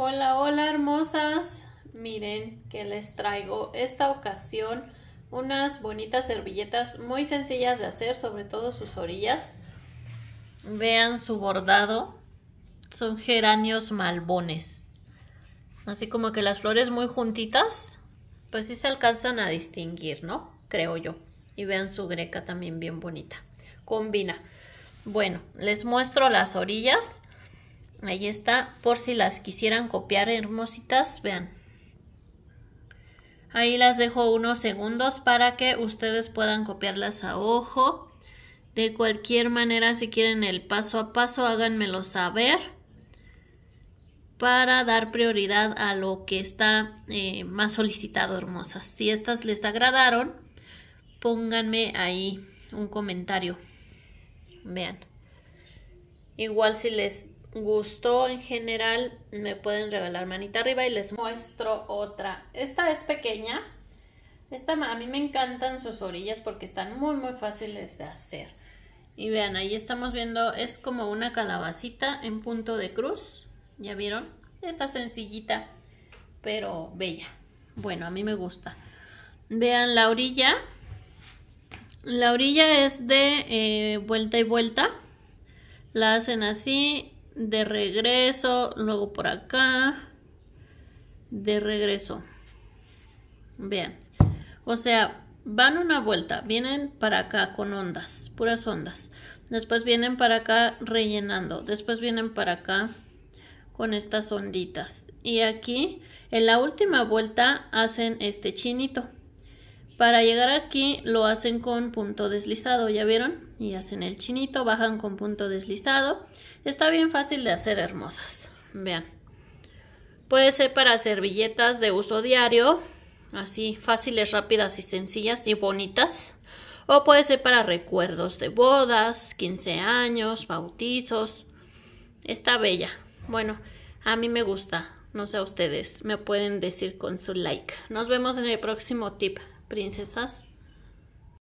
Hola, hola hermosas. Miren que les traigo esta ocasión unas bonitas servilletas muy sencillas de hacer, sobre todo sus orillas. Vean su bordado. Son geranios malbones. Así como que las flores muy juntitas, pues sí se alcanzan a distinguir, ¿no? Creo yo. Y vean su greca también bien bonita. Combina. Bueno, les muestro las orillas Ahí está, por si las quisieran copiar hermositas, vean. Ahí las dejo unos segundos para que ustedes puedan copiarlas a ojo. De cualquier manera, si quieren el paso a paso, háganmelo saber para dar prioridad a lo que está eh, más solicitado, hermosas. Si estas les agradaron, pónganme ahí un comentario. Vean. Igual si les gustó en general, me pueden regalar manita arriba y les muestro otra. Esta es pequeña. Esta a mí me encantan sus orillas porque están muy muy fáciles de hacer. Y vean, ahí estamos viendo, es como una calabacita en punto de cruz. ¿Ya vieron? Está sencillita, pero bella. Bueno, a mí me gusta. Vean la orilla. La orilla es de eh, vuelta y vuelta. La hacen así de regreso, luego por acá, de regreso. bien o sea, van una vuelta, vienen para acá con ondas, puras ondas. Después vienen para acá rellenando, después vienen para acá con estas onditas. Y aquí, en la última vuelta, hacen este chinito. Para llegar aquí lo hacen con punto deslizado, ¿ya vieron? Y hacen el chinito, bajan con punto deslizado. Está bien fácil de hacer hermosas, vean. Puede ser para servilletas de uso diario, así fáciles, rápidas y sencillas y bonitas. O puede ser para recuerdos de bodas, 15 años, bautizos. Está bella. Bueno, a mí me gusta. No sé a ustedes. Me pueden decir con su like. Nos vemos en el próximo tip princesas